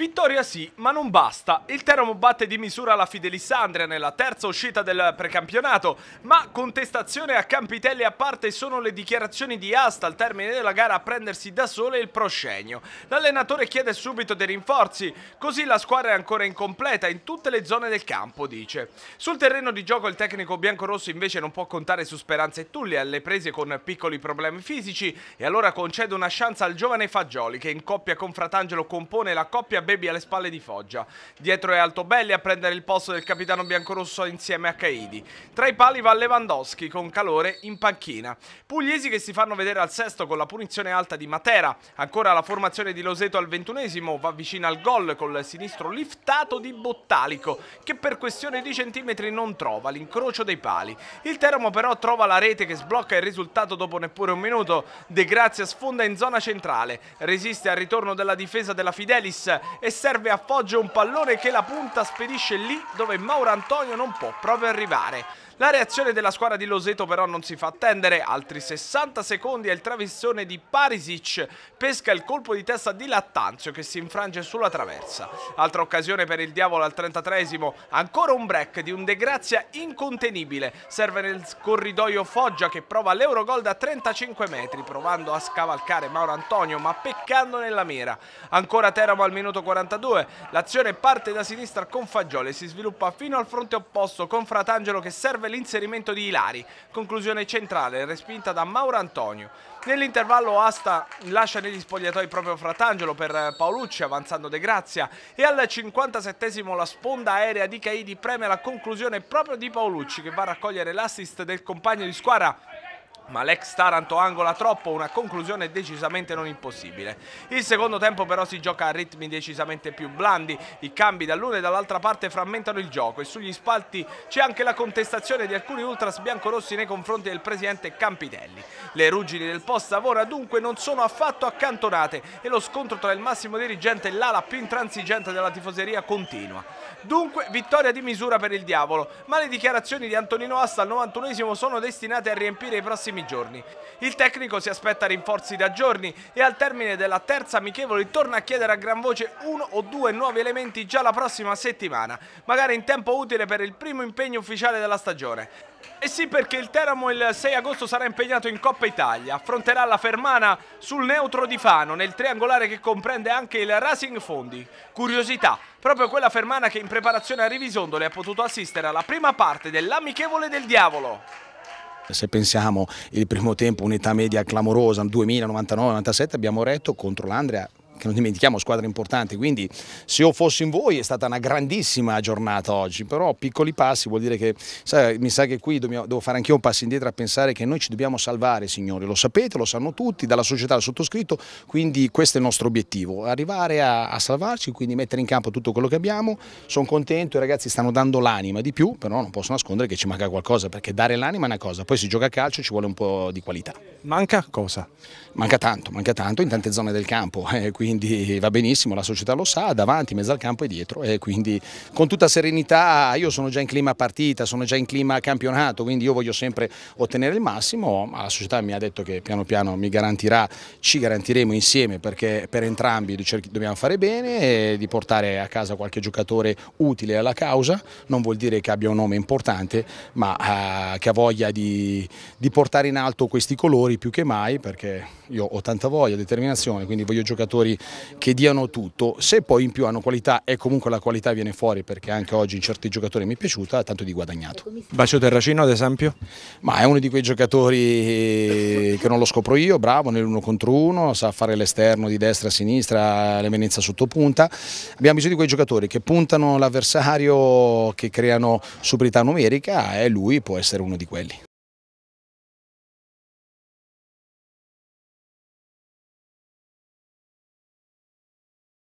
Vittoria sì, ma non basta. Il Teramo batte di misura la Fidelissandria nella terza uscita del precampionato, ma contestazione a Campitelli a parte sono le dichiarazioni di Asta al termine della gara a prendersi da sole il proscenio. L'allenatore chiede subito dei rinforzi, così la squadra è ancora incompleta in tutte le zone del campo, dice. Sul terreno di gioco il tecnico biancorosso invece non può contare su Speranza e Tulli alle prese con piccoli problemi fisici e allora concede una chance al giovane Fagioli che in coppia con Fratangelo compone la coppia Baby alle spalle di Foggia. Dietro è Altobelli a prendere il posto del capitano biancorosso insieme a Caidi. Tra i pali va Lewandowski con calore in panchina. Pugliesi che si fanno vedere al sesto con la punizione alta di Matera. Ancora la formazione di Loseto al ventunesimo va vicino al gol col sinistro liftato di Bottalico che per questione di centimetri non trova l'incrocio dei pali. Il Teramo però trova la rete che sblocca il risultato dopo neppure un minuto. De Grazia sfonda in zona centrale, resiste al ritorno della difesa della Fidelis e serve a Foggia un pallone che la punta spedisce lì dove Mauro Antonio non può proprio arrivare. La reazione della squadra di Loseto però non si fa attendere, altri 60 secondi e il travessone di Parisic pesca il colpo di testa di Lattanzio che si infrange sulla traversa. Altra occasione per il diavolo al 33esimo, ancora un break di un De Grazia incontenibile, serve nel corridoio Foggia che prova l'Eurogol da 35 metri provando a scavalcare Mauro Antonio ma peccando nella mira. Ancora Teramo al minuto 42, l'azione parte da sinistra con Fagioli e si sviluppa fino al fronte opposto con Fratangelo che serve l'inserimento di Ilari, conclusione centrale respinta da Mauro Antonio. Nell'intervallo Asta lascia negli spogliatoi proprio Fratangelo per eh, Paolucci avanzando De Grazia e al 57 la sponda aerea di Caidi preme la conclusione proprio di Paolucci che va a raccogliere l'assist del compagno di squadra ma l'ex Taranto angola troppo, una conclusione decisamente non impossibile. Il secondo tempo però si gioca a ritmi decisamente più blandi, i cambi dall'una e dall'altra parte frammentano il gioco e sugli spalti c'è anche la contestazione di alcuni ultras biancorossi nei confronti del presidente Campitelli. Le ruggini del post Savona dunque non sono affatto accantonate e lo scontro tra il massimo dirigente e l'ala più intransigente della tifoseria continua. Dunque vittoria di misura per il diavolo, ma le dichiarazioni di Antonino Asta al 91 sono destinate a riempire i prossimi prossimi giorni. Il tecnico si aspetta rinforzi da giorni e al termine della terza amichevole torna a chiedere a gran voce uno o due nuovi elementi già la prossima settimana, magari in tempo utile per il primo impegno ufficiale della stagione. E sì perché il Teramo il 6 agosto sarà impegnato in Coppa Italia, affronterà la Fermana sul neutro di Fano nel triangolare che comprende anche il Racing Fondi. Curiosità, proprio quella Fermana che in preparazione a Rivisondole ha potuto assistere alla prima parte dell'amichevole del diavolo. Se pensiamo il primo tempo, unità media clamorosa, 2099 97, abbiamo retto contro l'Andrea che non dimentichiamo squadra importante, quindi se io fossi in voi è stata una grandissima giornata oggi, però piccoli passi vuol dire che sai, mi sa che qui dobbiamo, devo fare anche io un passo indietro a pensare che noi ci dobbiamo salvare signori, lo sapete, lo sanno tutti, dalla società al sottoscritto, quindi questo è il nostro obiettivo, arrivare a, a salvarci, quindi mettere in campo tutto quello che abbiamo, sono contento, i ragazzi stanno dando l'anima di più, però non posso nascondere che ci manca qualcosa, perché dare l'anima è una cosa, poi si gioca a calcio ci vuole un po' di qualità. Manca cosa? Manca tanto, manca tanto in tante zone del campo, eh, quindi quindi va benissimo, la società lo sa, davanti, mezzo al campo e dietro e quindi con tutta serenità io sono già in clima partita, sono già in clima campionato, quindi io voglio sempre ottenere il massimo, ma la società mi ha detto che piano piano mi garantirà, ci garantiremo insieme perché per entrambi dobbiamo fare bene e di portare a casa qualche giocatore utile alla causa, non vuol dire che abbia un nome importante, ma eh, che ha voglia di, di portare in alto questi colori più che mai perché io ho tanta voglia, determinazione, quindi voglio giocatori che diano tutto, se poi in più hanno qualità e comunque la qualità viene fuori perché anche oggi in certi giocatori mi è piaciuta, tanto di guadagnato. Bacio Terracino ad esempio? Ma è uno di quei giocatori eh, che non lo scopro io, bravo nell'uno contro uno, sa fare l'esterno di destra a sinistra, l'eminenza sotto punta, abbiamo bisogno di quei giocatori che puntano l'avversario, che creano superiorità numerica e lui può essere uno di quelli.